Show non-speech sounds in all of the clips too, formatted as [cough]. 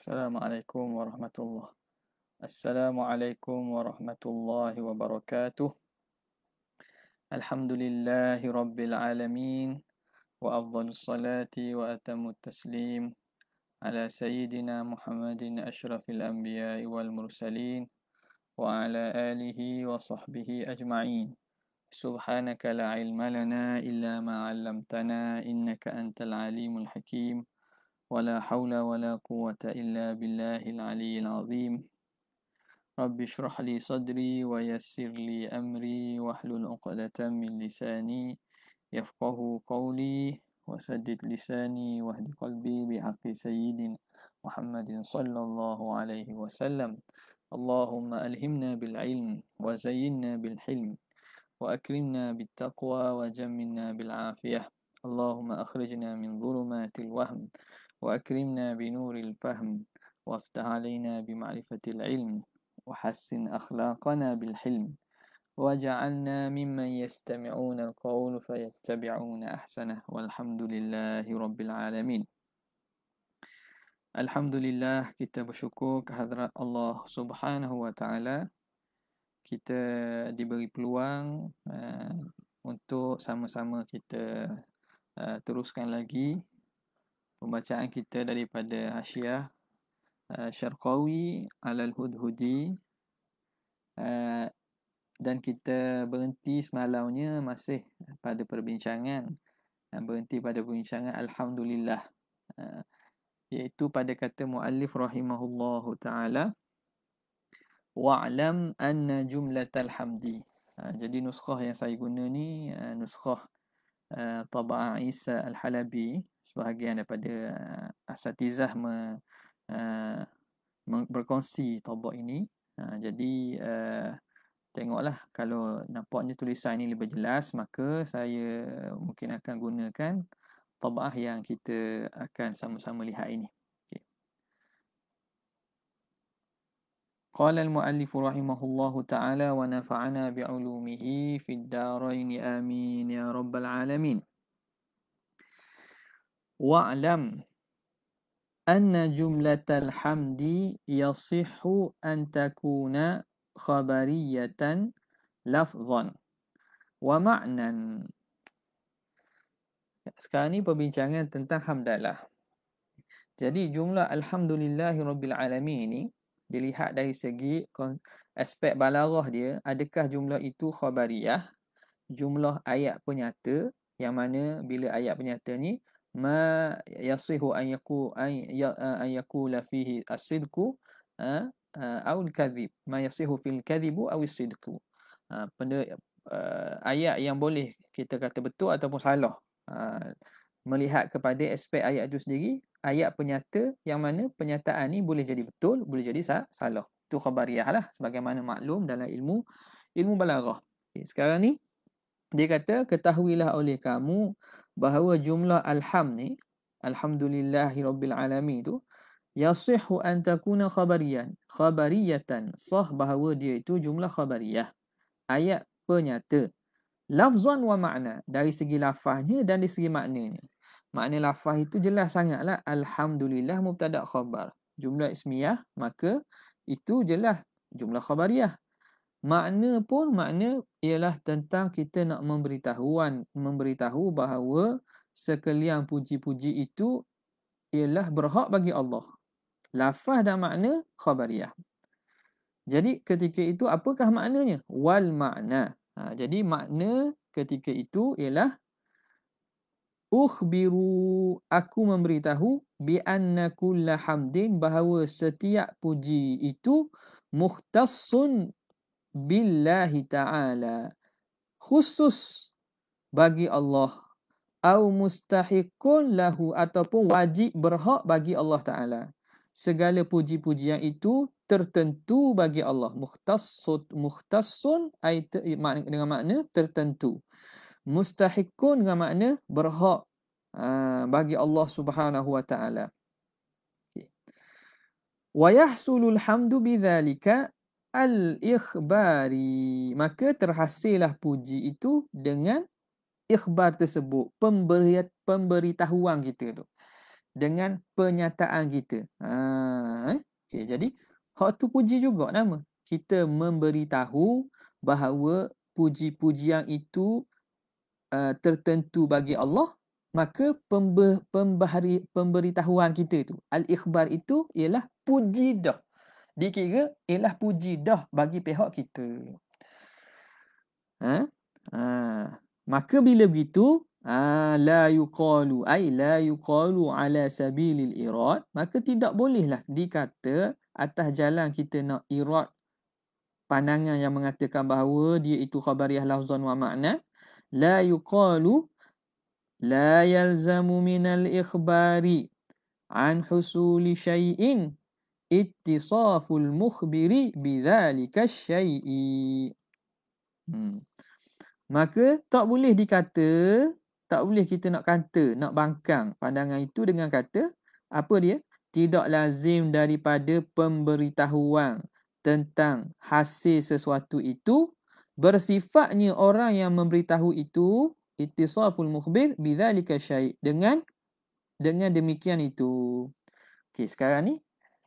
السلام عليكم ورحمة الله السلام عليكم ورحمة الله وبركاته الحمد لله رب العالمين وأفضل الصلاة وأتم التسليم على سيدنا محمد أشرف الأنبياء والمرسلين وعلى آله وصحبه أجمعين سبحانك لا علم لنا إلا ما علمتنا إنك أنت العليم الحكيم ولا حول ولا قوة إلا بالله العلي العظيم رب اشرح لي صدري ويسر لي أمري واحلل عقدة من لساني يفقه قولي وسدد لساني واهد قلبي بحق سيدنا محمد صلى الله عليه وسلم اللهم ألهمنا بالعلم وزينا بالحلم وأكرمنا بالتقوى وجمنا بالعافية اللهم أخرجنا من ظلمات الوهم وأكرمنا بنور الفهم وافتح علينا بمعرفة العلم وحسن أخلاقنا بالحلم وجعلنا ممن يستمعون القول فيتبعون أحسنه والحمد لله رب العالمين الحمد لله كتاب شكوك Allah الله سبحانه وتعالى Kita diberi peluang uh, untuk sama-sama kita uh, teruskan lagi pembacaan kita daripada Hasyiah eh, Syarqawi Alal Hudhudi eh, dan kita berhenti semalamnya masih pada perbincangan berhenti pada perbincangan Alhamdulillah eh, iaitu pada kata muallif rahimahullahu ta'ala Wa'alam anna jumlatal hamdi jadi nuskah yang saya guna ni nuskah uh, eh, Taba'a Isa Al-Halabi sebahagian daripada uh, asatizah me, uh, berkongsi tabak ini uh, jadi uh, tengoklah kalau nampaknya tulisan ini lebih jelas maka saya mungkin akan gunakan tabah yang kita akan sama-sama lihat ini قال المؤلف رحمه الله تعالى ونفعنا بعلومه في الدارين آمين يا رب العالمين واعلم أن جملة الحمد يصح أن تكون خبرية لفظا ومعنى Sekarang ni perbincangan tentang hamdalah. Jadi jumlah Alhamdulillahi Rabbil Alamin ni dilihat dari segi aspek balarah dia, adakah jumlah itu khabariyah? Jumlah ayat penyata yang mana bila ayat penyata ni ma yasihu an yaku an ya, yaku la fihi asidku atau ha, ha, kadhib ma yasihu fil kadhibu atau asidku ha, ha, ayat yang boleh kita kata betul ataupun salah melihat kepada aspek ayat itu sendiri ayat penyata yang mana penyataan ni boleh jadi betul, boleh jadi salah. Itu khabariyah lah sebagaimana maklum dalam ilmu ilmu balaghah. Okay, sekarang ni dia kata ketahuilah oleh kamu bahawa jumlah alham ni alhamdulillahirabbil alamin tu yasihu antakuna takuna khabariyan khabariyatan sah bahawa dia itu jumlah khabariyah ayat penyata lafzan wa makna dari segi lafaznya dan dari segi maknanya Makna lafaz itu jelas sangatlah. Alhamdulillah mubtada' khabar. Jumlah ismiyah, maka itu jelas jumlah khabariyah. Makna pun, makna ialah tentang kita nak memberitahuan, memberitahu bahawa sekalian puji-puji itu ialah berhak bagi Allah. Lafaz dan makna khabariyah. Jadi ketika itu apakah maknanya? Wal makna. Ha, jadi makna ketika itu ialah Ukhbiru aku memberitahu bi anna kulla hamdin bahawa setiap puji itu mukhtassun billahi ta'ala khusus bagi Allah au mustahiqun lahu ataupun wajib berhak bagi Allah taala segala puji-pujian itu tertentu bagi Allah mukhtassut mukhtassun ai dengan makna tertentu mustahikun dengan makna berhak ha, bagi Allah Subhanahu wa taala. Wa yahsulu alhamdu bidzalika al-ikhbari. Maka terhasillah puji itu dengan ikhbar tersebut, pemberian pemberitahuan kita tu. Dengan penyataan kita. Ha, eh? okay, jadi hak tu puji juga nama. Kita memberitahu bahawa puji-pujian itu Eh, tertentu bagi Allah maka pembe, pembahari, pemberitahuan kita itu al-ikhbar itu ialah puji dah dikira ialah puji dah bagi pihak kita ha? ha. maka bila begitu ha, la yuqalu ay la yuqalu ala sabilil irad maka tidak bolehlah dikata atas jalan kita nak irad pandangan yang mengatakan bahawa dia itu khabariyah lafzan wa ma'na لا يقال لا يلزم من الإخبار عن حصول شيء اتصاف المخبر بذلك الشيء Maka tak boleh dikata, tak boleh kita nak kata, nak bangkang pandangan itu dengan kata, apa dia? Tidak lazim daripada pemberitahuan tentang hasil sesuatu itu bersifatnya orang yang memberitahu itu ittisaful mukhbir bidzalika syai dengan dengan demikian itu okey sekarang ni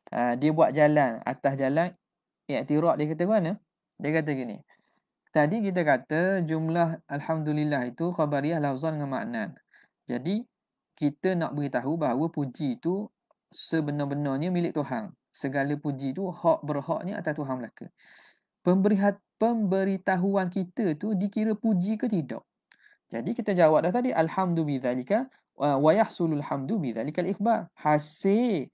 uh, dia buat jalan atas jalan i'tiraf dia kata mana dia kata gini tadi kita kata jumlah alhamdulillah itu khabariyah lafzan dengan makna jadi kita nak beritahu bahawa puji itu sebenar-benarnya milik Tuhan segala puji itu hak berhaknya atas Tuhan belaka pemberi pemberitahuan kita tu dikira puji ke tidak. Jadi kita jawab dah tadi alhamdulillah wa yahsulul hamdu bidzalikal ikhbar. Hasil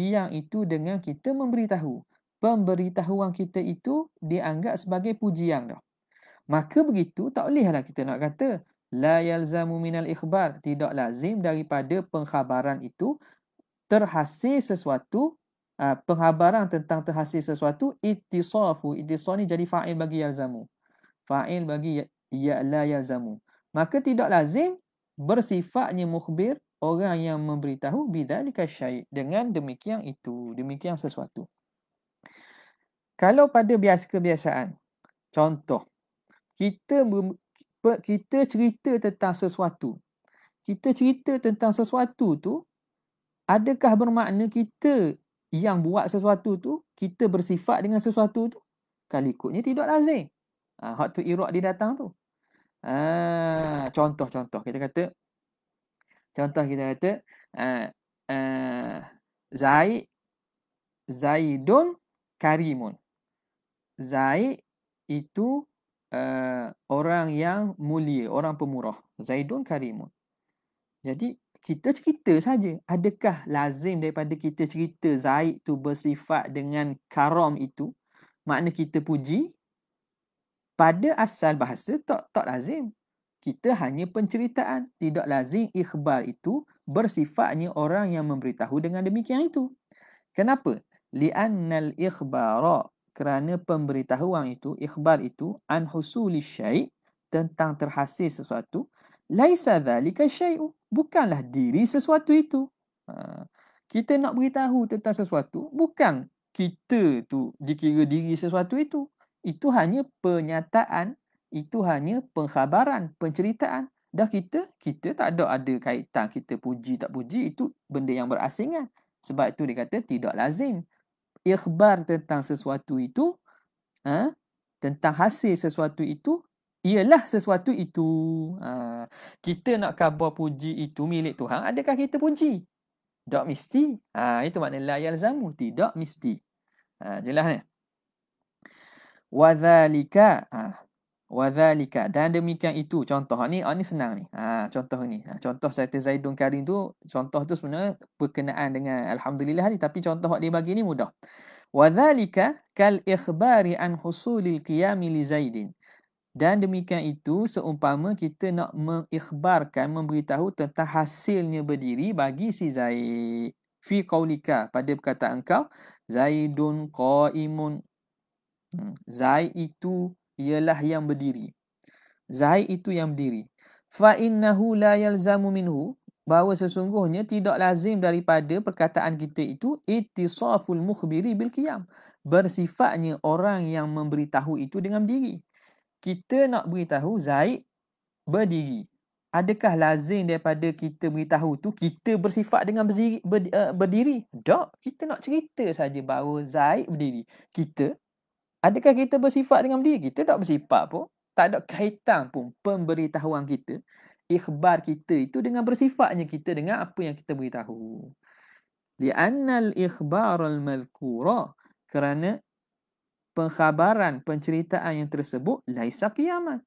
yang itu dengan kita memberitahu. Pemberitahuan kita itu dianggap sebagai puji yang dah. Maka begitu tak bolehlah kita nak kata la yalzamu minal ikhbar tidak lazim daripada pengkhabaran itu terhasil sesuatu Ah, penghabaran tentang terhasil sesuatu ittisafu ittisaf ni jadi fa'il bagi yalzamu fa'il bagi ya, ya la yalzamu maka tidak lazim bersifatnya mukhbir orang yang memberitahu bidzalika syai dengan demikian itu demikian sesuatu kalau pada biasa kebiasaan contoh kita kita cerita tentang sesuatu kita cerita tentang sesuatu tu adakah bermakna kita yang buat sesuatu tu, kita bersifat dengan sesuatu tu, kali ikutnya tidak lazim. Ha, hak tu irak dia datang tu. Ha, contoh-contoh kita kata, contoh kita kata, uh, uh, Zaid, Zaidun Karimun. Zaid itu uh, orang yang mulia, orang pemurah. Zaidun Karimun. Jadi kita cerita saja. Adakah lazim daripada kita cerita Zaid tu bersifat dengan karam itu? Makna kita puji? Pada asal bahasa tak tak lazim. Kita hanya penceritaan. Tidak lazim ikhbar itu bersifatnya orang yang memberitahu dengan demikian itu. Kenapa? Li'annal ikhbara kerana pemberitahuan itu, ikhbar itu, an husuli syai' tentang terhasil sesuatu, laisa zalika syai'u bukanlah diri sesuatu itu ha. kita nak beritahu tentang sesuatu bukan kita tu dikira diri sesuatu itu itu hanya penyataan itu hanya pengkhabaran penceritaan dah kita kita tak ada ada kaitan kita puji tak puji itu benda yang berasingan sebab itu dia kata tidak lazim ikhbar tentang sesuatu itu ha? tentang hasil sesuatu itu ialah sesuatu itu. Ha, kita nak kabar puji itu milik Tuhan, adakah kita puji? Tak mesti. Ha, itu maknanya layal zamu. Tidak mesti. Ha, jelas ni. Kan? Wadhalika. Ha, wadhalika. Dan demikian itu. Contoh ni, oh, ni senang ni. Ha, contoh ni. Ha, contoh saya terzaidun Karim tu, contoh tu sebenarnya berkenaan dengan Alhamdulillah ni. Tapi contoh yang dia bagi ni mudah. Wadhalika kal ikhbari an husulil qiyami li Zaidin. Dan demikian itu seumpama kita nak mengikhbarkan, memberitahu tentang hasilnya berdiri bagi si Zaid. Fi qawlika pada perkataan engkau, Zaidun qa'imun. Hmm, Zaid itu ialah yang berdiri. Zaid itu yang berdiri. Fa innahu la yalzamu minhu bahawa sesungguhnya tidak lazim daripada perkataan kita itu ittisaful mukhbiri bil qiyam bersifatnya orang yang memberitahu itu dengan berdiri kita nak beritahu Zaid berdiri. Adakah lazim daripada kita beritahu tu kita bersifat dengan berdiri? Ber, uh, berdiri? Tak. Kita nak cerita saja bahawa Zaid berdiri. Kita, adakah kita bersifat dengan berdiri? Kita tak bersifat pun. Tak ada kaitan pun pemberitahuan kita. Ikhbar kita itu dengan bersifatnya kita dengan apa yang kita beritahu. Li'annal ikhbar al-malkura kerana pengkhabaran penceritaan yang tersebut laisa qiyamah.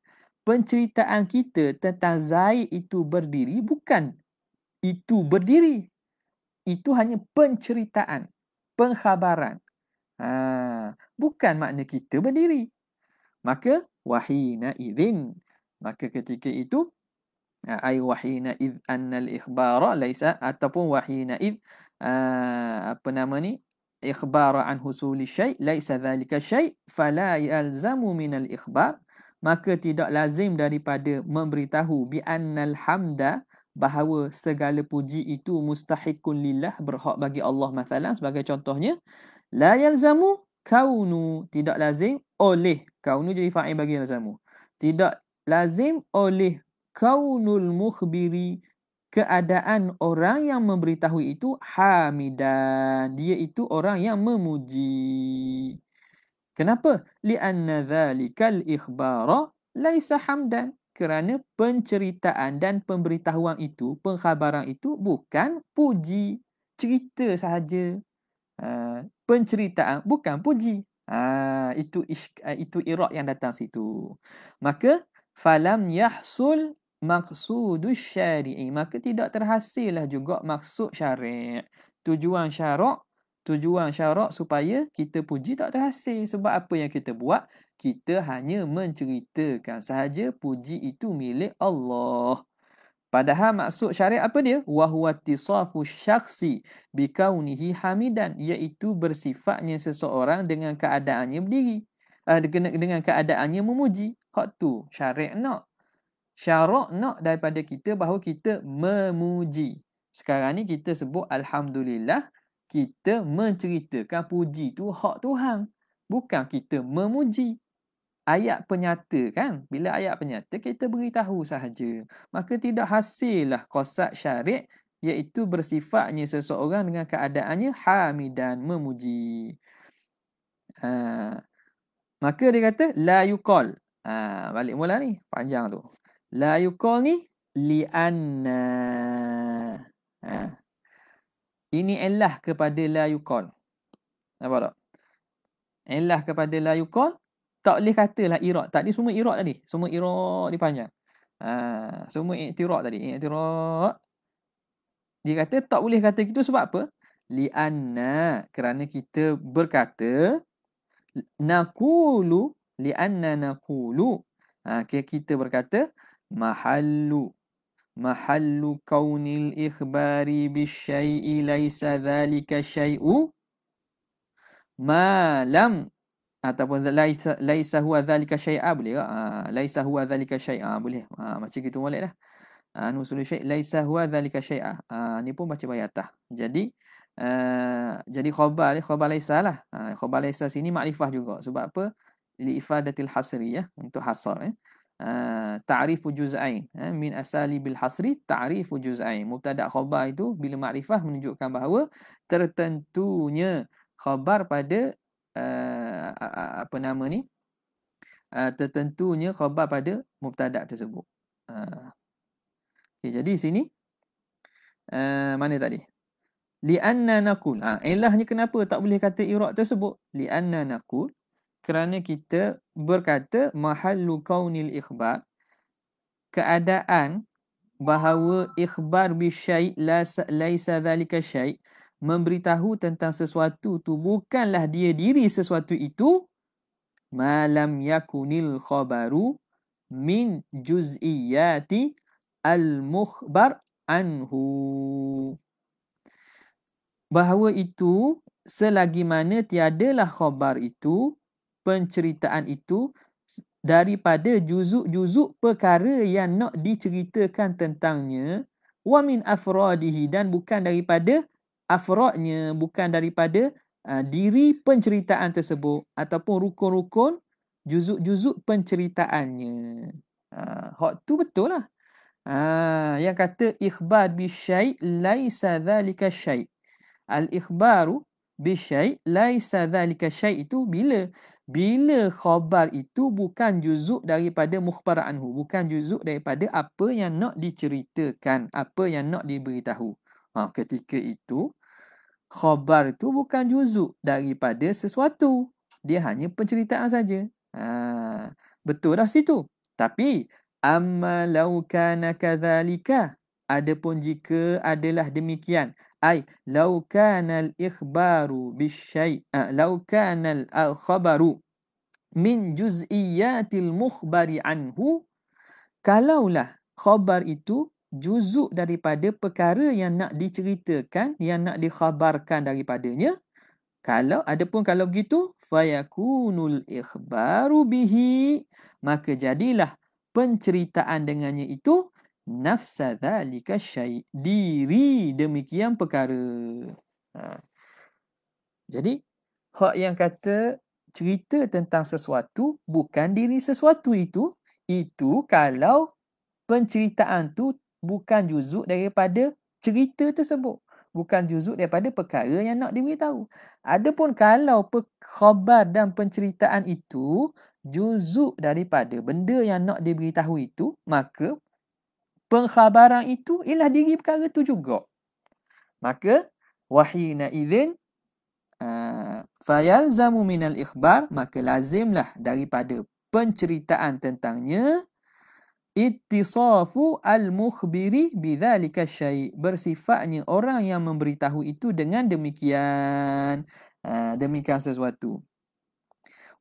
Penceritaan kita tentang Zaid itu berdiri bukan itu berdiri. Itu hanya penceritaan, pengkhabaran. Ha, bukan makna kita berdiri. Maka wahina idzin. Maka ketika itu ha, ai wahina idz anna al-ikhbara laisa ataupun wahina idz ha, apa nama ni ikhbara an husuli syai laisa dhalika syai fala yalzamu min al ikhbar maka tidak lazim daripada memberitahu bi annal hamda bahawa segala puji itu mustahikun lillah berhak bagi Allah mathalan sebagai contohnya la yalzamu kaunu tidak lazim oleh kaunu jadi fa'il bagi yalzamu tidak lazim oleh kaunul mukhbiri keadaan orang yang memberitahu itu hamidan dia itu orang yang memuji kenapa li anna dzalikal ikhbara laisa hamdan kerana penceritaan dan pemberitahuan itu pengkhabaran itu bukan puji cerita sahaja ha, penceritaan bukan puji ha, itu ha, itu iraq yang datang situ maka falam yahsul maqsudus syari'i maka tidak terhasillah juga maksud syari' tujuan syarak tujuan syarak supaya kita puji tak terhasil sebab apa yang kita buat kita hanya menceritakan sahaja puji itu milik Allah padahal maksud syariat apa dia wahwatisafu syakhsi bikaunihi hamidan iaitu bersifatnya seseorang dengan keadaannya berdiri ah, dengan keadaannya memuji hak tu syariat nak no nak daripada kita bahawa kita memuji. Sekarang ni kita sebut Alhamdulillah, kita menceritakan puji tu hak Tuhan. Bukan kita memuji. Ayat penyata kan? Bila ayat penyata, kita beritahu sahaja. Maka tidak hasil lah kosak syarik iaitu bersifatnya seseorang dengan keadaannya hamidan memuji. Uh, maka dia kata la yuqal. uh, balik mula ni panjang tu. La you ni li anna. Ha. Ini illah kepada la you call. Nampak tak? Illah kepada la you call. Tak boleh katalah irak. Tadi semua irak tadi. Semua irak ni panjang. Ha. Semua iktirak tadi. Iktirak. Dia kata tak boleh kata gitu sebab apa? Li anna. Kerana kita berkata. Nakulu. Li anna nakulu. Ha, kita berkata mahallu mahallu kaunil ikhbari bisyai'i laisa dhalika syai'u ma lam ataupun laisa laisa huwa dhalika syai'a boleh ke ha, laisa huwa dhalika syai'a boleh ha, macam gitu boleh dah ha, ah, nusul syai' laisa huwa dhalika syai'a ha, ni pun baca bayatah jadi uh, jadi khabar ni khabar laisa lah ha, khabar laisa sini makrifah juga sebab apa li ifadatil hasri ya untuk hasar ya. Eh, ta'rifu juz'ain eh, min bil hasri ta'rifu juz'ain mubtada khabar itu bila makrifah menunjukkan bahawa tertentunya khabar pada uh, apa nama ni uh, tertentunya khabar pada mubtada tersebut uh. okay, jadi sini uh, mana tadi li'anna naqul ah ha, elahnya kenapa tak boleh kata iraq tersebut li'anna naqul kerana kita berkata mahallu kaunil ikhbar keadaan bahawa ikhbar bisyai la laisa zalika syai memberitahu tentang sesuatu tu bukanlah dia diri sesuatu itu malam yakunil khabaru min juz'iyati al mukhbar anhu bahawa itu selagi mana tiadalah khabar itu penceritaan itu daripada juzuk-juzuk perkara yang nak diceritakan tentangnya wa min afradihi dan bukan daripada afradnya bukan daripada uh, diri penceritaan tersebut ataupun rukun-rukun juzuk-juzuk penceritaannya uh, hak tu betul lah uh, yang kata ikhbar bi syai' laisa dhalika syai' al-ikhbaru bi syai' laisa dhalika syai' itu bila bila khabar itu bukan juzuk daripada mukhbar anhu bukan juzuk daripada apa yang nak diceritakan apa yang nak diberitahu ha ketika itu khabar itu bukan juzuk daripada sesuatu dia hanya penceritaan saja ha betul dah situ tapi amma law kana kadzalika adapun jika adalah demikian أي لو كان الإخبار بالشيء لو كان الخبر min جزئيات المخبر anhu. kalaulah khabar itu juzuk daripada perkara yang nak diceritakan yang nak dikhabarkan daripadanya kalau adapun kalau begitu fayakunul ikhbaru bihi maka jadilah penceritaan dengannya itu nafsa dhalika syai diri demikian perkara ha. jadi hak yang kata cerita tentang sesuatu bukan diri sesuatu itu itu kalau penceritaan tu bukan juzuk daripada cerita tersebut bukan juzuk daripada perkara yang nak diberitahu adapun kalau khabar dan penceritaan itu juzuk daripada benda yang nak diberitahu itu maka pengkhabaran itu ialah diri perkara itu juga. Maka wahyina idzin uh, ah, zamu minal ikhbar maka lazimlah daripada penceritaan tentangnya ittisafu al-mukhbiri bidzalika syai bersifatnya orang yang memberitahu itu dengan demikian uh, demikian sesuatu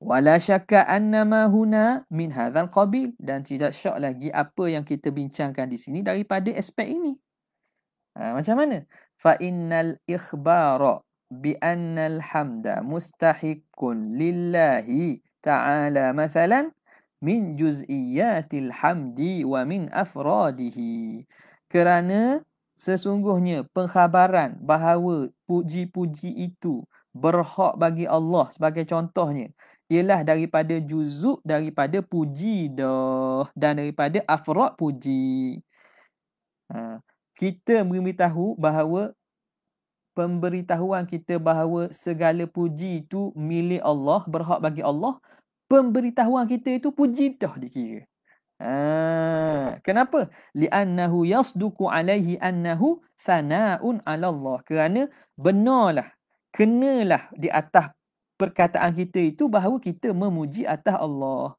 wala syakka annama huna min hadzal qabil dan tidak syak lagi apa yang kita bincangkan di sini daripada aspek ini ha, macam mana fa innal ikhbara bi annal hamda mustahiqqun lillahi ta'ala mathalan min juz'iyatil hamdi wa min afradihi kerana sesungguhnya pengkhabaran bahawa puji-puji itu berhak bagi Allah sebagai contohnya ialah daripada juzuk daripada puji dah dan daripada afrod puji. Ha. Kita memberitahu bahawa pemberitahuan kita bahawa segala puji itu milik Allah, berhak bagi Allah, pemberitahuan kita itu puji dah dikira. Ha. kenapa? Li'annahu yasduku alaihi annahu sana'un alallah. Allah. Kerana benarlah, kenalah di atas perkataan kita itu bahawa kita memuji atas Allah.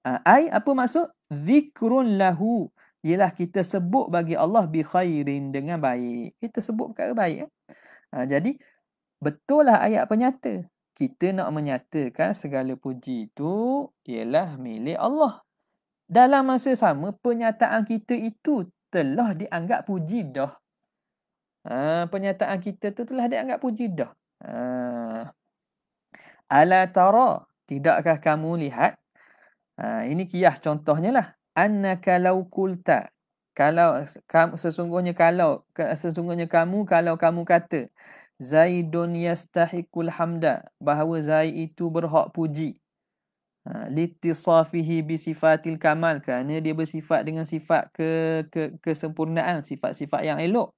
Ah, ai apa maksud? Zikrun lahu ialah kita sebut bagi Allah bi khairin dengan baik. Kita sebut perkara baik. Ha, jadi betul lah ayat penyata. Kita nak menyatakan segala puji itu ialah milik Allah. Dalam masa sama penyataan kita itu telah dianggap puji dah. Ha, ah, penyataan kita tu telah dianggap puji dah. Ha, ala tara tidakkah kamu lihat ha, ini kiyah contohnya lah annaka law kulta kalau kam, sesungguhnya kalau sesungguhnya kamu kalau kamu kata zaidun yastahiqul hamda bahawa zaid itu berhak puji ha, litisafihi bi sifatil kamal kerana dia bersifat dengan sifat ke, ke, kesempurnaan sifat-sifat yang elok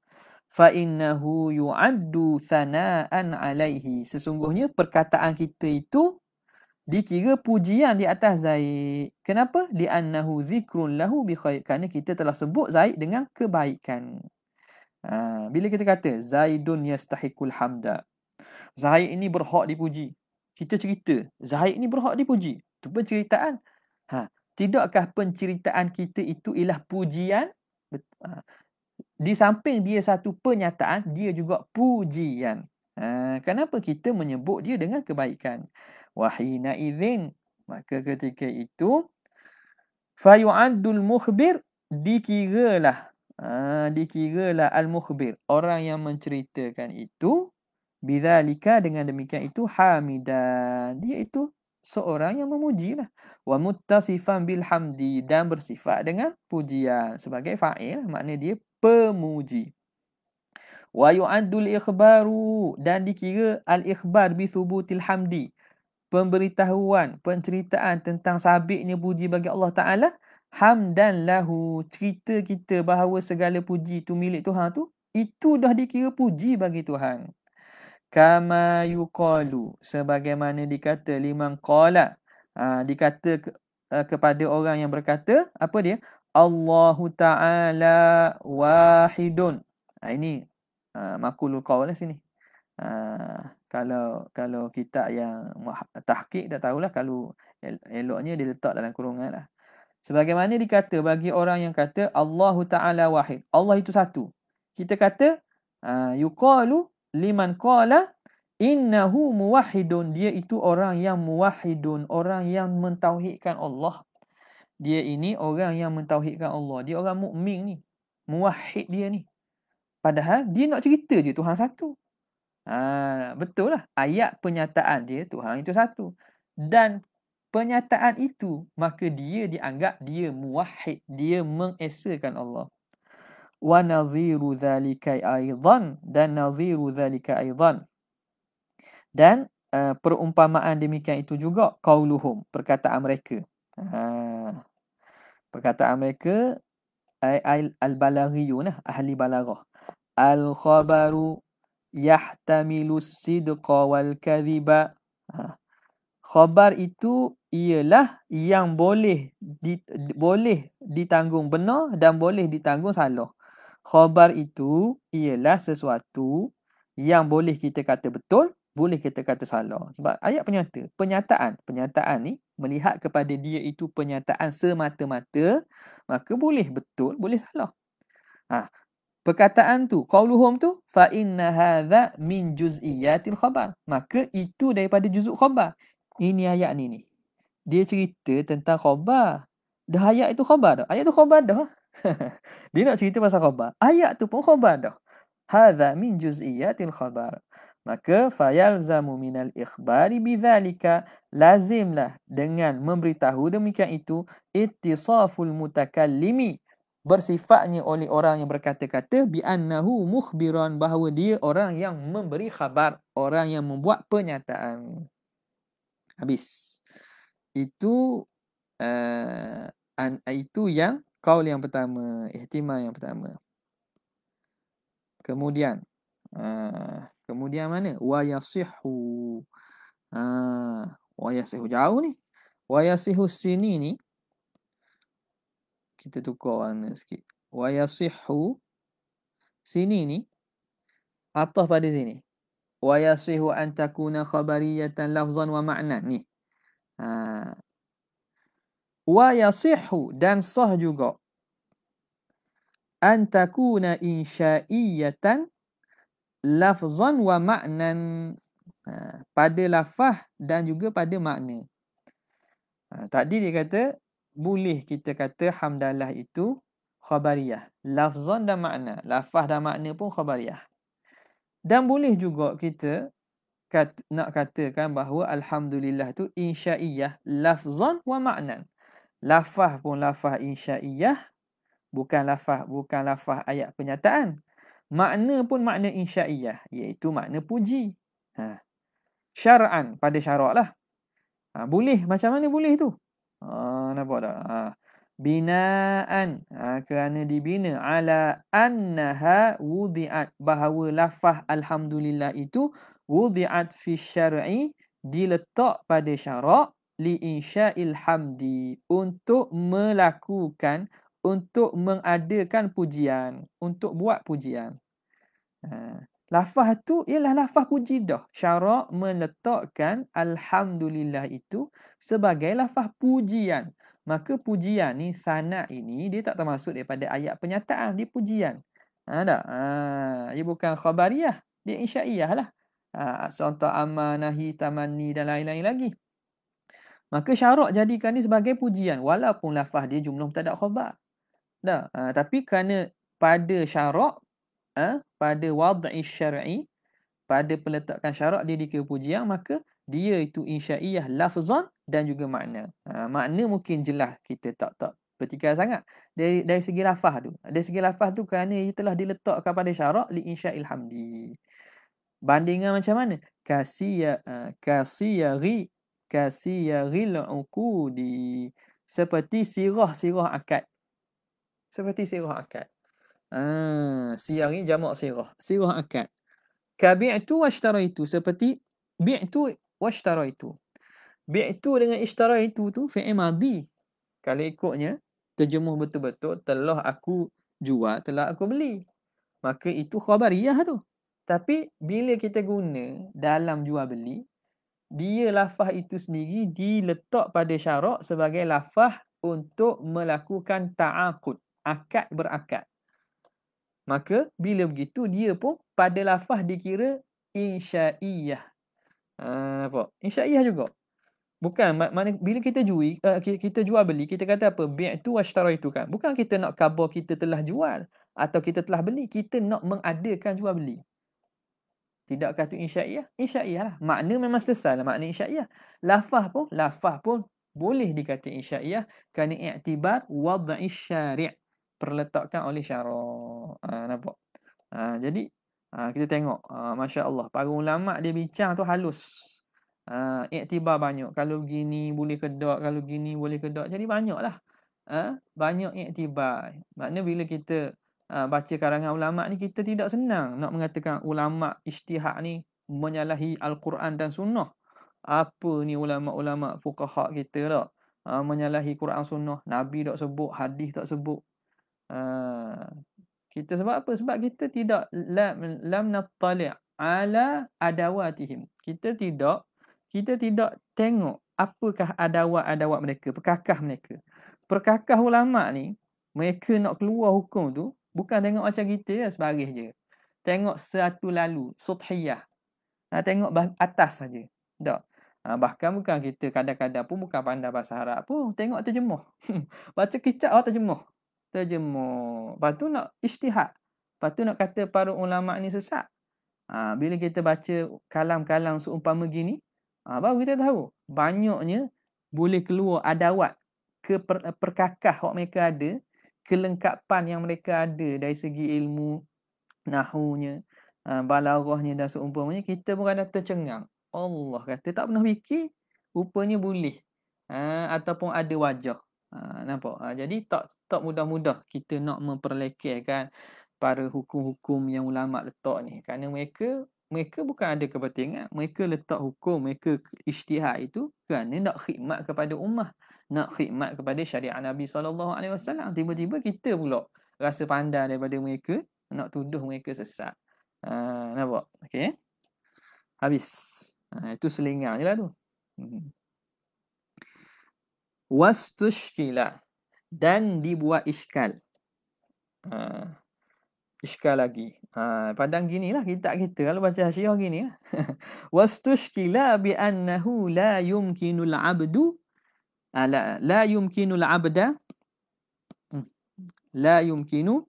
فَإِنَّهُ يُعَدُّ ثَنَاءً alaihi. Sesungguhnya perkataan kita itu dikira pujian di atas Zaid. Kenapa? di لِأَنَّهُ ذِكْرٌ لَهُ بِخَيْرٍ Kerana kita telah sebut Zaid dengan kebaikan. Ha, bila kita kata Zaidun yastahikul hamda Zaid ini berhak dipuji Kita cerita Zaid ini berhak dipuji Itu penceritaan ha, Tidakkah penceritaan kita itu ialah pujian ha, di samping dia satu pernyataan, dia juga pujian. Uh, kenapa kita menyebut dia dengan kebaikan? Wahina idzin. Maka ketika itu fayu'addul mukhbir dikiralah. Ah uh, dikiralah al-mukhbir, orang yang menceritakan itu bidzalika dengan demikian itu hamidan. Dia itu seorang yang memujilah wa muttasifan bil hamdi dan bersifat dengan pujian sebagai fa'il maknanya dia pemuji. Wa yu'addul ikhbaru dan dikira al-ikhbar bi thubutil hamdi. Pemberitahuan, penceritaan tentang sabiknya puji bagi Allah Ta'ala. Hamdan lahu. Cerita kita bahawa segala puji itu milik Tuhan tu itu dah dikira puji bagi Tuhan. Kama yuqalu. Sebagaimana dikata liman qala. Ha, dikata ke, uh, kepada orang yang berkata. Apa dia? Allah Ta'ala Wahidun. Ha, ini uh, makulul kawal lah sini. Uh, kalau kalau kita yang tahqiq dah tahulah kalau el eloknya dia letak dalam kurungan lah. Sebagaimana dikata bagi orang yang kata Allah Ta'ala Wahid. Allah itu satu. Kita kata uh, yuqalu liman qala innahu muwahidun. dia itu orang yang muwahidun, orang yang mentauhidkan Allah dia ini orang yang mentauhidkan Allah. Dia orang mukmin ni. Muwahid dia ni. Padahal dia nak cerita je Tuhan satu. Ha, betul lah. Ayat penyataan dia Tuhan itu satu. Dan penyataan itu maka dia dianggap dia muwahid. Dia mengesakan Allah. Wa naziru dhalika aizan. Dan naziru dhalika aizan. Dan uh, perumpamaan demikian itu juga. Qauluhum. Perkataan mereka. Haa perkataan mereka al balaghiyun ahli balaghah al khabaru yahtamilu sidqa wal kadhiba ha. khabar itu ialah yang boleh di, boleh ditanggung benar dan boleh ditanggung salah khabar itu ialah sesuatu yang boleh kita kata betul boleh kita kata salah sebab ayat penyata penyataan penyataan ni melihat kepada dia itu penyataan semata-mata maka boleh betul boleh salah ha perkataan tu qauluhum tu fa inna hadha min juz'iyatil khabar maka itu daripada juzuk khabar ini ayat ni ni dia cerita tentang khabar dah ayat itu khabar dah ayat tu khabar dah [laughs] dia nak cerita pasal khabar ayat tu pun khabar dah hadha min juz'iyatil khabar maka fayal fayalzamu minal ikhbari bidzalika lazimlah dengan memberitahu demikian itu ittisaful mutakallimi bersifatnya oleh orang yang berkata-kata bi annahu mukhbiran bahawa dia orang yang memberi khabar orang yang membuat penyataan habis itu uh, an, itu yang kaul yang pertama ihtimal yang pertama kemudian uh, Kemudian mana? Wa yasihu. Ha, wa yasihu jauh ni. Wa yasihu sini ni. Kita tukar warna sikit. Wa yasihu sini ni. Atas pada sini. Wa yasihu an khabariyatan lafzan wa makna ni. Ha. Wa yasihu dan sah juga. An insya'iyatan lafzan wa ma'nan ha, pada lafaz dan juga pada makna ha, tadi dia kata boleh kita kata hamdalah itu khabariyah lafzan dan makna lafaz dan makna pun khabariyah dan boleh juga kita kat, nak katakan bahawa alhamdulillah tu insya'iyah lafzan wa ma'nan lafaz pun lafaz insya'iyah bukan lafaz bukan lafaz ayat penyataan makna pun makna insya'iyah iaitu makna puji. Ha. Syara'an pada syarak lah. Ha, boleh. Macam mana boleh tu? Ha, nampak tak? Ha. Bina'an. Ha, kerana dibina. Ala annaha wudi'at. Bahawa lafah Alhamdulillah itu wudi'at fi syar'i diletak pada syarak li insya'il hamdi. Untuk melakukan, untuk mengadakan pujian. Untuk buat pujian. Ah, lafaz tu ialah lafaz puji dah. Syarak meletakkan Alhamdulillah itu sebagai lafaz pujian. Maka pujian ni, sana ini, dia tak termasuk daripada ayat penyataan. Dia pujian. Ha, tak? Ha, dia bukan khabariah. Dia insya'iyah lah. Ha, Sonta amanahi tamani dan lain-lain lagi. Maka syarak jadikan ni sebagai pujian. Walaupun lafaz dia jumlah tak ada khabar. Ha, tapi kerana pada syarak, ha, pada wad'i syar'i pada peletakan syarak dia di kepujian maka dia itu insya'iyah lafzan dan juga makna. Ha, makna mungkin jelas kita tak tak pertikaian sangat dari dari segi lafaz tu. Dari segi lafaz tu kerana ia telah diletakkan pada syarak li insya'il hamdi. Bandingan macam mana? Kasiya uh, kasiyari kasiyaril uqudi seperti sirah-sirah akad. Seperti sirah akad. Ah, siyar ni jamak sirah. Sirah akad. Kabi'tu wa itu seperti bi'tu wa itu. Bi'tu dengan ishtara tu fi'il madi. Kalau ikutnya terjemuh betul-betul telah aku jual, telah aku beli. Maka itu khabariyah tu. Tapi bila kita guna dalam jual beli, dia lafah itu sendiri diletak pada syarak sebagai lafah untuk melakukan ta'akud. Akad berakad. Maka bila begitu dia pun pada lafaz dikira insya'iyah. Ah apa? Insya'iyah juga. Bukan mana bila kita jual uh, eh, kita jual beli kita kata apa? Bi'tu washtaraitu kan. Bukan kita nak khabar kita telah jual atau kita telah beli, kita nak mengadakan jual beli. Tidak kata insya'iyah. Insya'iyah lah. Makna memang selesai lah. Makna insya'iyah. Lafah pun, lafah pun boleh dikata insya'iyah kerana i'tibar wad'i syariah diperletakkan oleh syarak. Ha, ah, nampak? Ha, jadi, ha, kita tengok. Ha, Masya Allah. Para ulama' dia bincang tu halus. Ha, iktibar banyak. Kalau gini boleh kedok. Kalau gini boleh kedok. Jadi banyaklah. Ha, banyak iktibar. Maknanya bila kita ha, baca karangan ulama' ni, kita tidak senang nak mengatakan ulama' ishtihak ni menyalahi Al-Quran dan Sunnah. Apa ni ulama'-ulama' fukahak kita tak? Ha, menyalahi Quran Sunnah. Nabi tak sebut, hadis tak sebut. Ah. kita sebab apa? Sebab kita tidak lam, lam natali ala adawatihim. Kita tidak kita tidak tengok apakah adawat-adawat mereka, perkakah mereka. Perkakah ulama ni, mereka nak keluar hukum tu, bukan tengok macam kita ya, sebaris je. Tengok satu lalu, suthiyah. Ha, tengok atas saja. Tak. Ha, bahkan bukan kita kadang-kadang pun bukan pandai bahasa Arab pun. Tengok terjemuh. [laughs] Baca kitab orang oh terjemuh terjemur. Lepas tu nak ishtihad. Lepas tu nak kata para ulama' ni sesat. Ha, bila kita baca kalam-kalam seumpama gini, ha, baru kita tahu banyaknya boleh keluar adawat ke per- perkakah yang mereka ada, kelengkapan yang mereka ada dari segi ilmu, nahunya, ha, balarahnya dan seumpamanya, kita pun kadang tercengang. Allah kata tak pernah fikir, rupanya boleh. Ha, ataupun ada wajah. Ha, nampak? Ha, jadi tak tak mudah-mudah kita nak memperlekehkan para hukum-hukum yang ulama letak ni. Kerana mereka mereka bukan ada kepentingan. Mereka letak hukum, mereka isytihad itu kerana nak khidmat kepada ummah. Nak khidmat kepada syariat Nabi SAW. Tiba-tiba kita pula rasa pandai daripada mereka nak tuduh mereka sesat. Ha, nampak? Okay. Habis. Ha, itu selingar je lah tu. hmm wastushkila dan dibuat iskal. Uh, iskal lagi. Uh, pandang gini lah kita kita kalau baca hasiah gini lah. wastushkila bi annahu la yumkinul abdu ala la yumkinul abda hmm. la yumkinu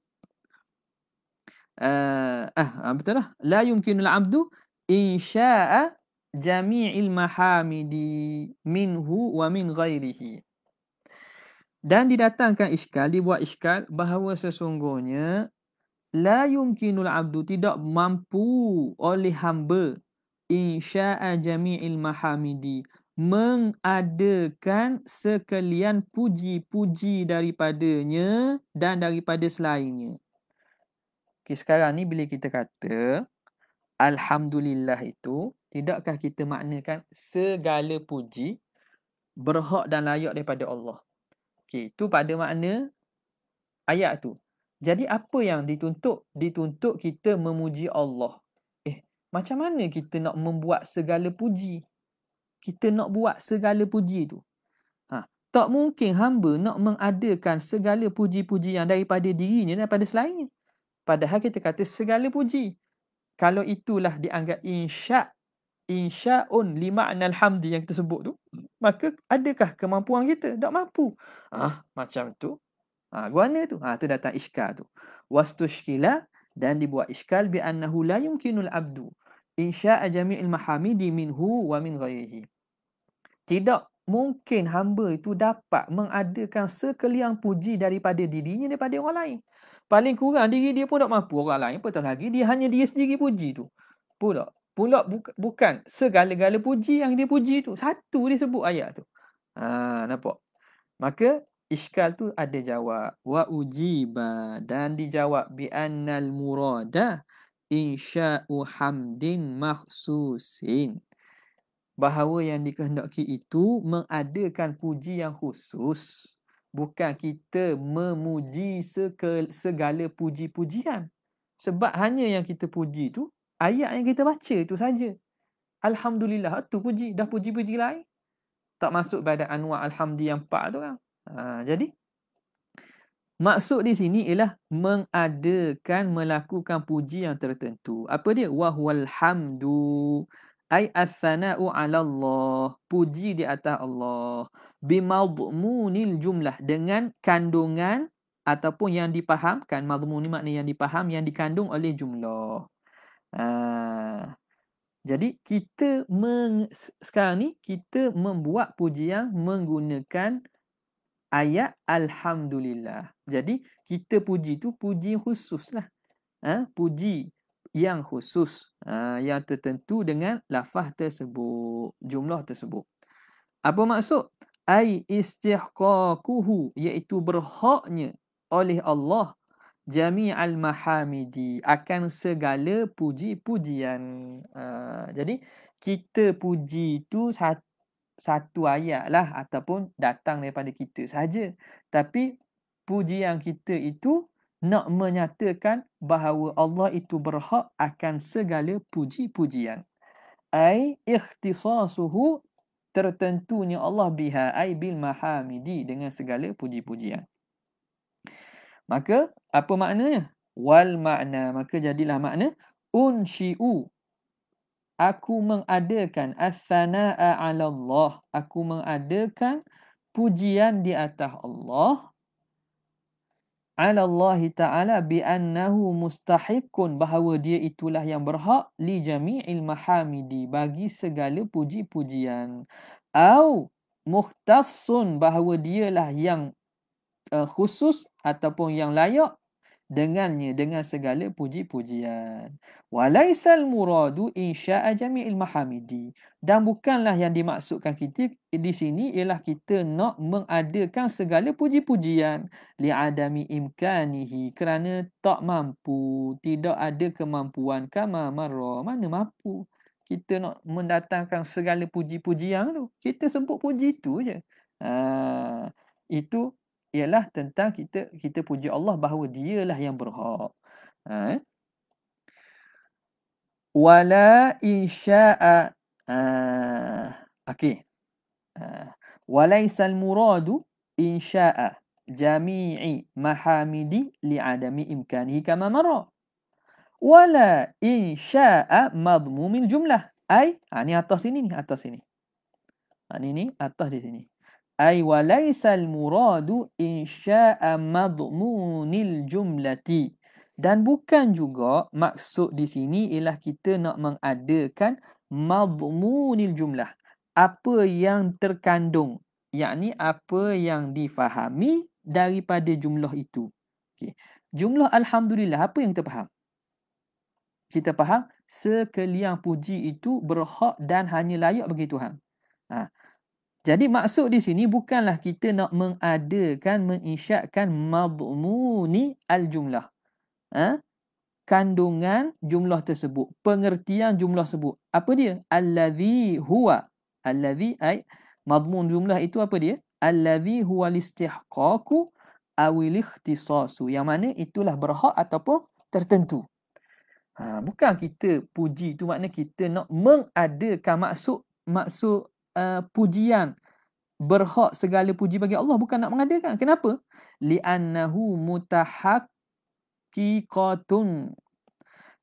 ah uh, uh, betul lah la yumkinul abdu insya'a jami'il mahamidi minhu wa min ghairihi dan didatangkan iskal dibuat iskal bahawa sesungguhnya la yumkinul abdu tidak mampu oleh hamba insya'a jami'il mahamidi mengadakan sekalian puji-puji daripadanya dan daripada selainnya. Okey, sekarang ni bila kita kata Alhamdulillah itu, tidakkah kita maknakan segala puji berhak dan layak daripada Allah? Okey, tu pada makna ayat tu. Jadi apa yang dituntut? Dituntut kita memuji Allah. Eh, macam mana kita nak membuat segala puji? Kita nak buat segala puji tu. Ha, tak mungkin hamba nak mengadakan segala puji-puji yang daripada dirinya daripada selainnya. Padahal kita kata segala puji. Kalau itulah dianggap insya' insya'un li ma'na alhamdi yang kita sebut tu maka adakah kemampuan kita tak mampu ha, macam tu ah ha, guana tu ha, tu datang iskal tu wastushkila dan dibuat iskal bi'annahu la yumkinul abdu insya'a jami'il mahamidi minhu wa min ghairihi tidak mungkin hamba itu dapat mengadakan sekeliang puji daripada dirinya daripada orang lain paling kurang diri dia pun tak mampu orang lain apatah lagi dia hanya dia sendiri puji tu pula pula buka, bukan segala-gala puji yang dia puji tu. Satu dia sebut ayat tu. Ha, nampak? Maka iskal tu ada jawab. Wa ujiba dan dijawab bi annal murada insya'u hamdin makhsusin. Bahawa yang dikehendaki itu mengadakan puji yang khusus. Bukan kita memuji segala puji-pujian. Sebab hanya yang kita puji itu ayat yang kita baca itu saja. Alhamdulillah tu puji, dah puji-puji lain. Tak masuk pada anwar alhamdi yang empat tu kan. Ha, jadi maksud di sini ialah mengadakan melakukan puji yang tertentu. Apa dia? Wa huwal hamdu ay athana'u ala Allah. Puji di atas Allah bi madmunil jumlah dengan kandungan ataupun yang dipahamkan madmun ni makna yang dipaham yang dikandung oleh jumlah. Ha. Jadi kita meng, sekarang ni kita membuat pujian menggunakan ayat alhamdulillah. Jadi kita puji tu puji khusus lah. Ha? Ah, puji yang khusus ha, yang tertentu dengan lafaz tersebut, jumlah tersebut. Apa maksud? Ai istihqaquhu iaitu berhaknya oleh Allah Jami al mahamidi akan segala puji-pujian. Uh, jadi kita puji itu satu, satu ayat lah ataupun datang daripada kita saja. Tapi puji yang kita itu nak menyatakan bahawa Allah itu berhak akan segala puji-pujian. Ay, ikhtisasuhu tertentunya Allah biha ay bil mahamidi dengan segala puji-pujian. Maka apa maknanya? Wal makna. Maka jadilah makna unshi'u. Aku mengadakan asanaa 'ala Allah. Aku mengadakan pujian di atas Allah. 'ala Allah Ta'ala bi annahu mustahiqun bahawa dia itulah yang berhak li jami'il mahamidi bagi segala puji-pujian. Au muhtassun bahawa dialah yang uh, khusus ataupun yang layak dengannya dengan segala puji-pujian. Walaisal muradu insya'a jami'il mahamidi. Dan bukanlah yang dimaksudkan kita di sini ialah kita nak mengadakan segala puji-pujian. Li'adami imkanihi kerana tak mampu, tidak ada kemampuan. Kama marra, mana mampu. Kita nak mendatangkan segala puji-pujian tu. Kita sebut puji tu je. Uh, itu ialah tentang kita kita puji Allah bahawa dialah yang berhak. Ha. Wala insya'a. Ha. Okey. Ha. Walaysa al-muradu insya'a jami'i mahamidi li'adami imkanihi kama mara. Wala insya'a madmumin jumlah. Ay, ha, ni atas sini ni, atas sini. Ha, ni ni, atas di sini. Ha. أي وليس المراد إنشاء مضمون الجملة dan bukan juga maksud di sini ialah kita nak mengadakan madmunil jumlah apa yang terkandung yakni apa yang difahami daripada jumlah itu okey jumlah alhamdulillah apa yang kita faham kita faham sekalian puji itu berhak dan hanya layak bagi Tuhan ha. Jadi maksud di sini bukanlah kita nak mengadakan, mengisyatkan madmuni al-jumlah. Ha? Kandungan jumlah tersebut. Pengertian jumlah tersebut. Apa dia? Alladhi huwa. Alladhi ay. Madmun jumlah itu apa dia? Alladhi huwa listihqaku awil ikhtisasu. Yang mana itulah berhak ataupun tertentu. Ha, bukan kita puji itu makna kita nak mengadakan maksud maksud Eh, pujian berhak segala puji bagi Allah bukan nak mengadakan kenapa li'annahu mutahaqqiqatun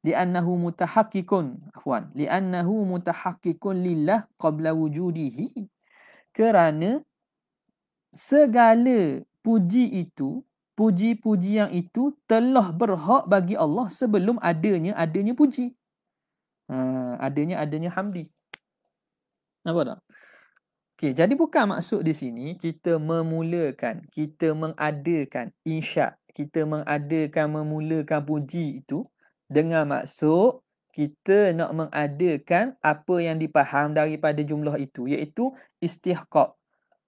li'annahu mutahaqqiqun afwan li'annahu mutahaqqiqun lillah qabla wujudihi kerana segala puji itu puji-puji yang itu telah berhak bagi Allah sebelum adanya adanya puji. Ha, adanya adanya hamdi. Nampak tak? Okey, jadi bukan maksud di sini kita memulakan, kita mengadakan insya' kita mengadakan memulakan puji itu dengan maksud kita nak mengadakan apa yang dipaham daripada jumlah itu iaitu istihqaq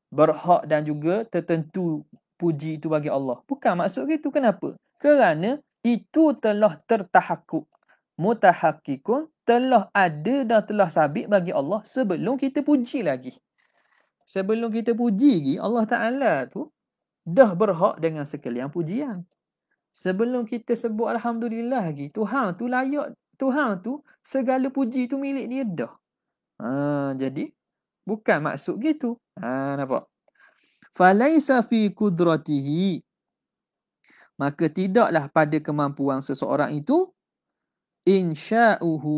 berhak dan juga tertentu puji itu bagi Allah bukan maksud itu kenapa kerana itu telah tertahakkuk mutahakkikun telah ada dan telah sabit bagi Allah sebelum kita puji lagi sebelum kita puji lagi Allah Taala tu dah berhak dengan sekalian pujian. Sebelum kita sebut alhamdulillah lagi Tuhan tu layak Tuhan tu segala puji tu milik dia dah. Ha jadi bukan maksud gitu. Ha nampak. Falaisa fi kudratihi maka tidaklah pada kemampuan seseorang itu insya'uhu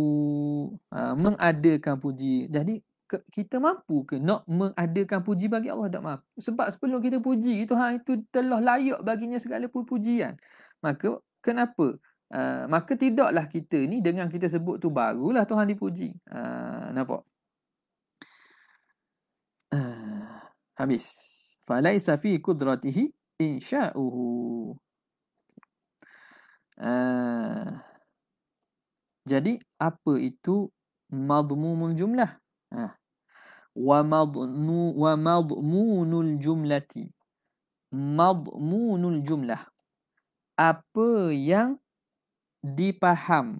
ha, mengadakan puji. Jadi kita mampu ke nak mengadakan puji bagi Allah tak mampu sebab sebelum kita puji Tuhan itu telah layak baginya segala pujian maka kenapa uh, maka tidaklah kita ni dengan kita sebut tu barulah Tuhan dipuji uh, nampak uh, habis falaisa fi qudratihi insya'uhu Uh, jadi apa itu madmumul jumlah? Uh, ومضمون الجملة مضمون الجملة apa yang dipaham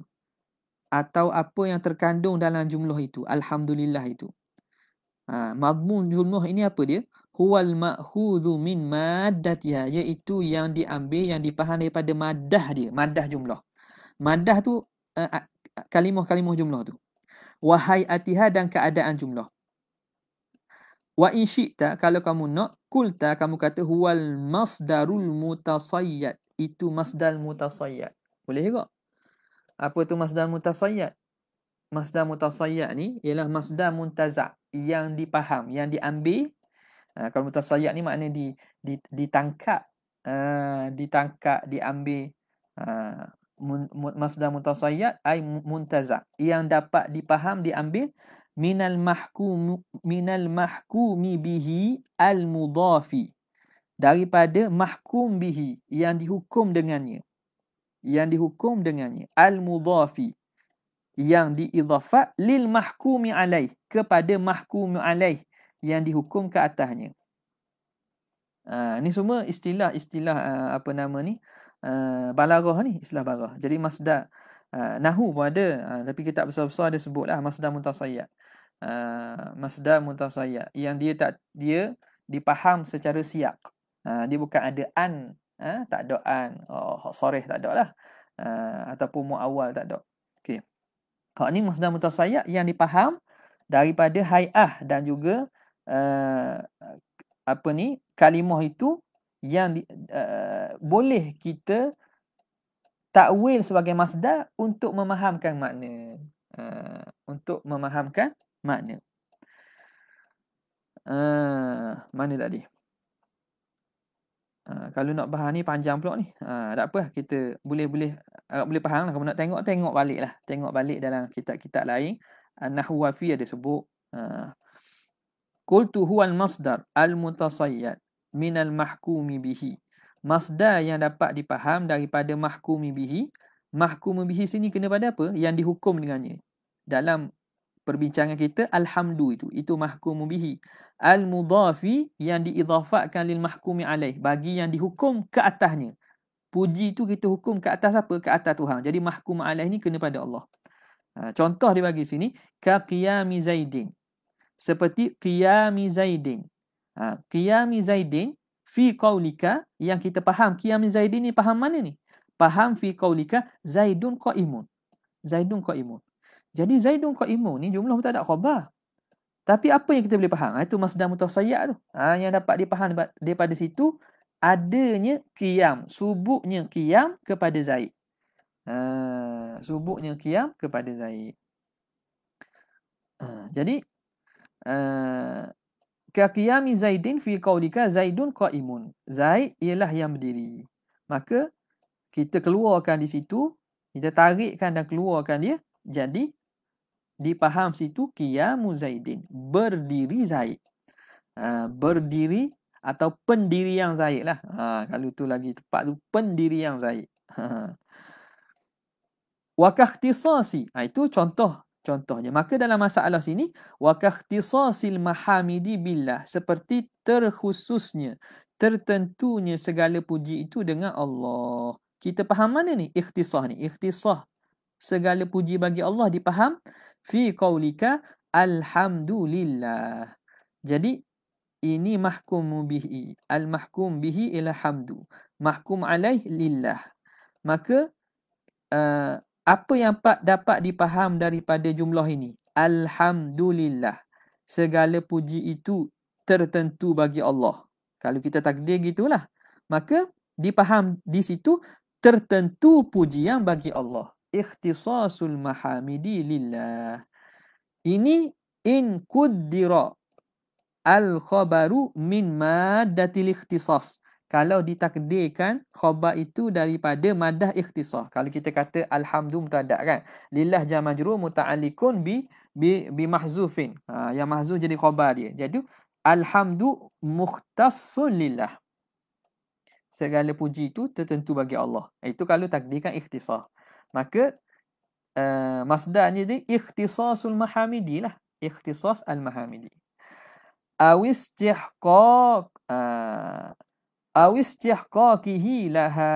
atau apa yang terkandung dalam jumlah itu alhamdulillah itu ha, mabmun jumlah ini apa dia huwal ma'khudhu min maddatiha iaitu yang diambil yang dipaham daripada madah dia madah jumlah madah tu eh, kalimah-kalimah jumlah tu wa hayatiha dan keadaan jumlah Wa in syi'ta kalau kamu nak kulta kamu kata huwal masdarul mutasayyad. Itu masdal mutasayyad. Boleh tak? Apa tu masdal mutasayyad? Masdal mutasayyad ni ialah masdal muntazak yang dipaham, yang diambil. Ha, kalau mutasayyad ni maknanya di, di, ditangkap. Uh, ditangkap, diambil. Ha, mun, masdal mutasayyad ay muntazak. Yang dapat dipaham, diambil minal mahkum minal mahkumi bihi al mudafi daripada mahkum bihi yang dihukum dengannya yang dihukum dengannya al mudafi yang diidhafat lil mahkumi alaih kepada mahkumi alaih yang dihukum ke atasnya. Ha, ni semua istilah-istilah ha, apa nama ni? Uh, ha, balaghah ni, istilah balaghah. Jadi masdar Ah, nahu pun ada uh, tapi kitab besar-besar dia sebutlah masdar mutasayyad. Uh, ah, masdar mutasayyad yang dia tak dia dipaham secara siak, Uh, dia bukan ada an, uh, tak ada an. Oh, sorih tak ada lah. Uh, ataupun mu awal tak ada. Okey. Kalau ni masdar mutasayyad yang dipaham daripada hai'ah dan juga uh, apa ni kalimah itu yang uh, boleh kita takwil sebagai masdar untuk memahamkan makna. Uh, untuk memahamkan makna. Uh, mana tadi? Uh, kalau nak bahas ni panjang pula ni. Uh, tak apa kita boleh-boleh agak boleh faham lah. Kalau nak tengok, tengok balik lah. Tengok balik dalam kitab-kitab lain. Uh, Nahwafi ada sebut. Kultu huwa al-masdar al-mutasayyad minal mahkumi bihi. Masda yang dapat dipaham daripada mahkumi bihi. Mahkumi bihi sini kena pada apa? Yang dihukum dengannya. Dalam perbincangan kita, alhamdu itu. Itu mahkumi bihi. Al-mudafi yang diidhafakkan lil mahkumi alaih. Bagi yang dihukum ke atasnya. Puji itu kita hukum ke atas apa? Ke atas Tuhan. Jadi mahkumi alaih ini kena pada Allah. Ha, contoh dia bagi sini. Ka-qiyami zaidin. Seperti qiyami zaidin. Ha, qiyami zaidin fi qaulika yang kita faham qiyam zaidi ni faham mana ni faham fi qaulika zaidun qaimun zaidun qaimun jadi zaidun qaimun ni jumlah tak ada khabar tapi apa yang kita boleh faham ah, itu masdar mutasayyad tu ha, yang dapat dipaham daripada situ adanya qiyam subuknya qiyam kepada zaid ha, subuknya qiyam kepada zaid ha, jadi kaqiyami zaidin fi qaulika zaidun qaimun zaid ialah yang berdiri maka kita keluarkan di situ kita tarikkan dan keluarkan dia jadi dipaham situ qiyamu zaidin berdiri zaid ha, berdiri atau pendiri yang zaid lah ha, kalau tu lagi tepat tu pendiri yang zaid ha. [laughs] wa ha, itu contoh contohnya. Maka dalam masalah sini, wakakhtisasil mahamidi billah. Seperti terkhususnya, tertentunya segala puji itu dengan Allah. Kita faham mana ni? Ikhtisah ni. Ikhtisah. Segala puji bagi Allah dipaham. Fi qawlika alhamdulillah. Jadi, ini mahkum bihi. Al-mahkum bihi ilhamdu. Mahkum alaih lillah. Maka, eh, apa yang Pak dapat dipaham daripada jumlah ini? Alhamdulillah. Segala puji itu tertentu bagi Allah. Kalau kita takdir gitulah. Maka dipaham di situ tertentu puji yang bagi Allah. Ikhtisasul mahamidi lillah. Ini in kuddira al khabaru min maddatil ikhtisas kalau ditakdirkan khabar itu daripada madah ikhtisar. Kalau kita kata alhamdulillah mutadak kan. Lillah jamajru muta'alikun bi bi, bi mahzufin. Ha, yang mahzuf jadi khabar dia. Jadi alhamdulillah, mukhtassun lillah. Segala puji itu tertentu bagi Allah. Itu kalau takdirkan ikhtisar. Maka uh, masdarnya jadi ikhtisasul mahamidi lah. Ikhtisas al-mahamidi. Awistihqaq. Uh, ah, aw istihqaqihi laha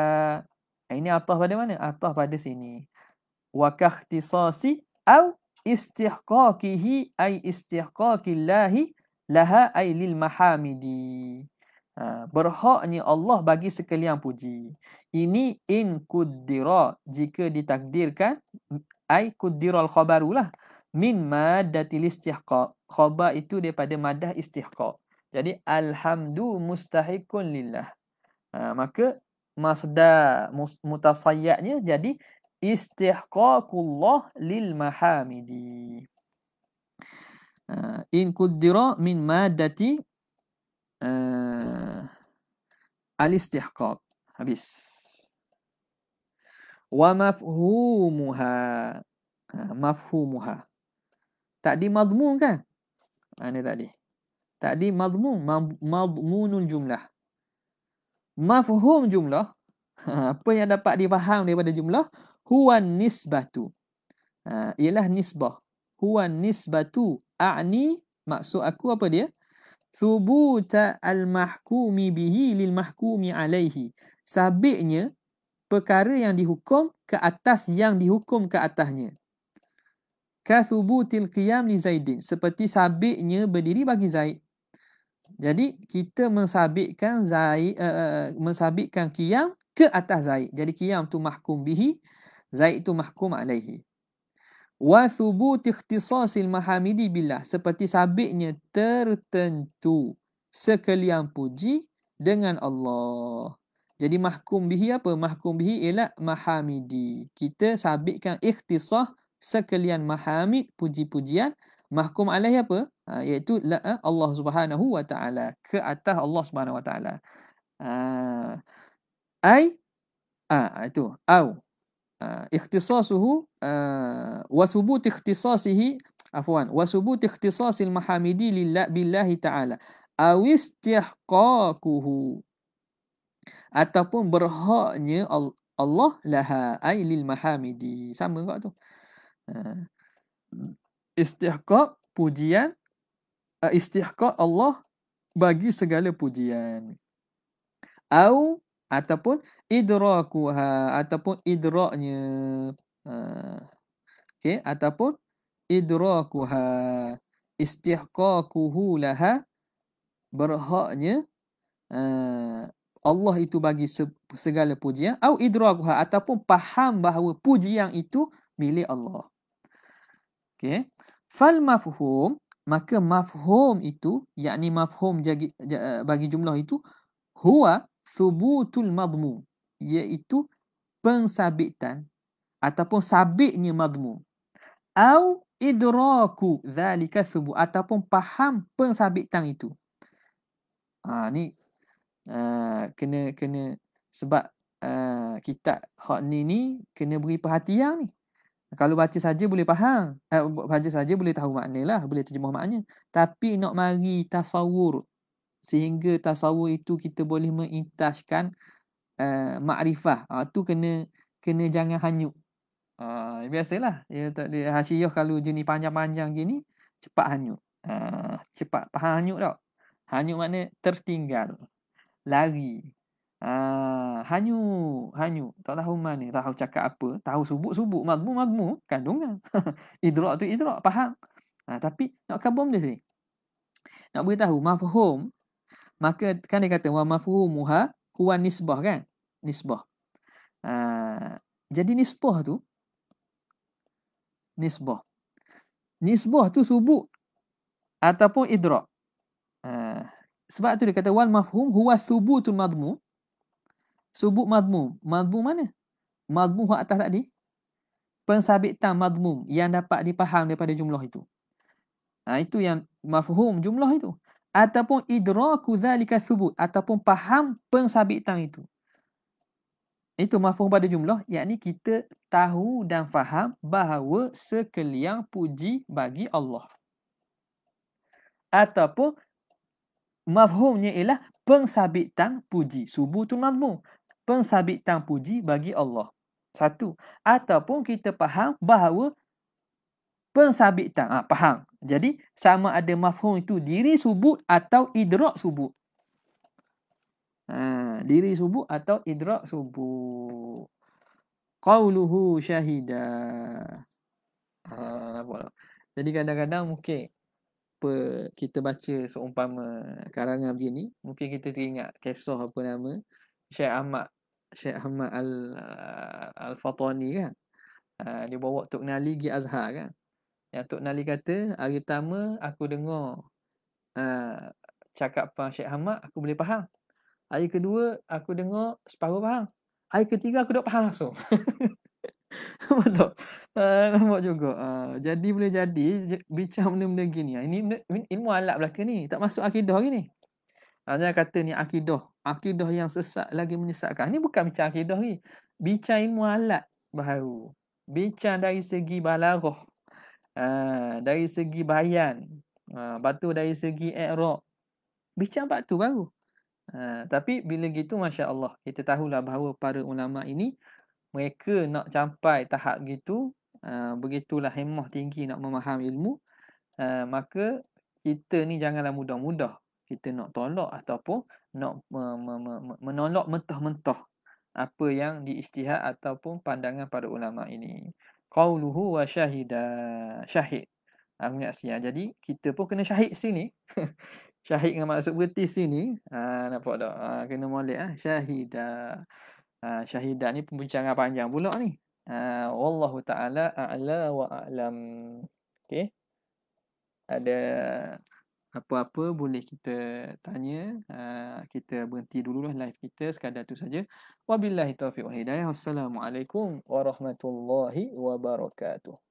ah, ini atah pada mana Atah pada sini wa kahtisasi aw istihqaqihi ay istihqaqillahi laha ay lil mahamidi ha, berhaknya Allah bagi sekalian puji ini in kudira jika ditakdirkan ay kudiral khabarulah min madatil istihqaq khabar itu daripada madah istihqaq jadi alhamdu mustahikun lillah. Ha, maka masdar mutasayyadnya jadi istihqaqullah lil mahamidi. Uh, in kuddira min madati uh, ha, al istihqaq habis wa mafhumuha uh, mafhumuha tadi mazmum kan ana tadi uh, Tadi mazmum, mazmunul jumlah. Mafhum jumlah, [laughs] apa yang dapat difaham daripada jumlah, huwa nisbatu. Uh, ialah nisbah. Huwa nisbatu. A'ni, maksud aku apa dia? Thubuta al-mahkumi bihi lil-mahkumi alaihi. Sabitnya, perkara yang dihukum ke atas yang dihukum ke atasnya. Kathubutil qiyam li Zaidin. Seperti sabitnya berdiri bagi Zaid. Jadi kita mensabitkan zai, uh, mensabitkan qiyam ke atas zaid. Jadi qiyam tu mahkum bihi, zaid tu mahkum alaihi. Wa thubut ikhtisasil mahamidi billah seperti sabitnya tertentu sekalian puji dengan Allah. Jadi mahkum bihi apa? Mahkum bihi ialah mahamidi. Kita sabitkan ikhtisah sekalian mahamid puji-pujian mahkum alaih apa? Ha, iaitu eh, Allah Subhanahu wa taala ke atas Allah Subhanahu wa taala. Ha, ai ah ha, itu au Uh, ikhtisasuhu uh, wa ikhtisasihi afwan wa thubut ikhtisasil mahamidi lillah billahi ta'ala aw istihqaquhu ataupun berhaknya Allah laha ay lil mahamidi sama juga tu uh istihqaq pujian uh, eh, istihqaq Allah bagi segala pujian au ataupun idrakuha ataupun idraknya uh, okey ataupun idrakuha istihqaquhu laha berhaknya uh, Allah itu bagi segala pujian au idrakuha ataupun faham bahawa pujian itu milik Allah Okay. Fal mafhum, maka mafhum itu, yakni mafhum jagi, eh, bagi jumlah itu, huwa subutul madmu Iaitu pensabitan ataupun sabitnya madmu. Au idraku dhalika subut ataupun faham pensabitan itu. Ha, ni uh, kena kena sebab uh, eh, kita hak ni ni kena beri perhatian ni. Kalau baca saja boleh faham. Eh, baca saja boleh tahu makna lah. Boleh terjemah maknanya. Tapi nak mari tasawur. Sehingga tasawur itu kita boleh mengintaskan uh, eh, makrifah. Uh, kena kena jangan hanyut. Uh, biasalah. Ya, tak, dia, hasiyah kalau jenis panjang-panjang gini, cepat hanyut. Uh, cepat. Faham hanyut tak? Hanyut makna tertinggal. Lari. Ah, hanyu, hanyu. Tak tahu mana, tak tahu cakap apa. Tahu subuk-subuk, magmu magmu kandungan. Lah. [laughs] idrak tu idrak, faham? Ha, ah, tapi nak kabum dia sini. Nak beritahu, mafhum, maka kan dia kata, wa mafhum muha huwa nisbah kan? Nisbah. Ha, jadi nisbah tu, nisbah. Nisbah tu subuk ataupun idrak. Ha, sebab tu dia kata wal mafhum huwa thubutul madmum Subuk madmum. Madmum mana? Madmum huat atas tadi. Pensabitan madmum yang dapat dipaham daripada jumlah itu. Ha, itu yang mafhum jumlah itu. Ataupun idraku zalika subut. Ataupun paham pensabitan itu. Itu mafhum pada jumlah. Yakni kita tahu dan faham bahawa sekalian puji bagi Allah. Ataupun mafhumnya ialah pensabitan puji. Subuh tu madmum pensabitan puji bagi Allah. Satu. Ataupun kita faham bahawa pensabitan. Ha, ah, faham. Jadi sama ada mafhum itu diri subuh atau idrak subuh. Ah, ha, diri subuh atau idrak subuh. Qauluhu syahidah. Ah, ha, Jadi kadang-kadang mungkin apa kita baca seumpama karangan begini mungkin kita teringat kesoh apa nama Syekh Ahmad Syekh Ahmad Al uh, Al-Fatani kan. Uh, dia bawa Tok Nali pergi Azhar kan. Yang Tok Nali kata, hari pertama aku dengar uh, cakapan Syekh Ahmad, aku boleh faham. Hari kedua aku dengar separuh faham. Hari ketiga aku dah faham langsung. [laughs] Nampak uh, Nampak juga. Uh, jadi boleh jadi j- bincang benda-benda gini. Ini benda, ilmu alat belakang ni. Tak masuk akidah ni. Jangan kata ni akidah akidah yang sesat lagi menyesatkan. Ini bukan bincang akidah ni. Bincang ilmu alat baru. Bincang dari segi balaghah. Uh, dari segi bayan. Ah uh, dari segi i'rab. Bincang tu baru. Uh, tapi bila gitu masya-Allah kita tahulah bahawa para ulama ini mereka nak capai tahap gitu uh, begitulah hemah tinggi nak memaham ilmu uh, maka kita ni janganlah mudah-mudah kita nak tolak ataupun nak me, me, me, menolak mentah-mentah apa yang diijtihad ataupun pandangan para ulama ini. Qauluhu wa syahida syahid. Aku ha, ya. Jadi kita pun kena syahid sini. [laughs] syahid dengan maksud berhenti sini. Ha, nampak tak? Ha, kena molek. Ha. Syahida. Ha, syahida ni pembincangan panjang pula ni. Ha, Wallahu ta'ala a'la wa a'lam. Okay. Ada apa-apa boleh kita tanya uh, kita berhenti dululah live kita sekadar tu saja wabillahi taufiq wal hidayah wassalamualaikum warahmatullahi wabarakatuh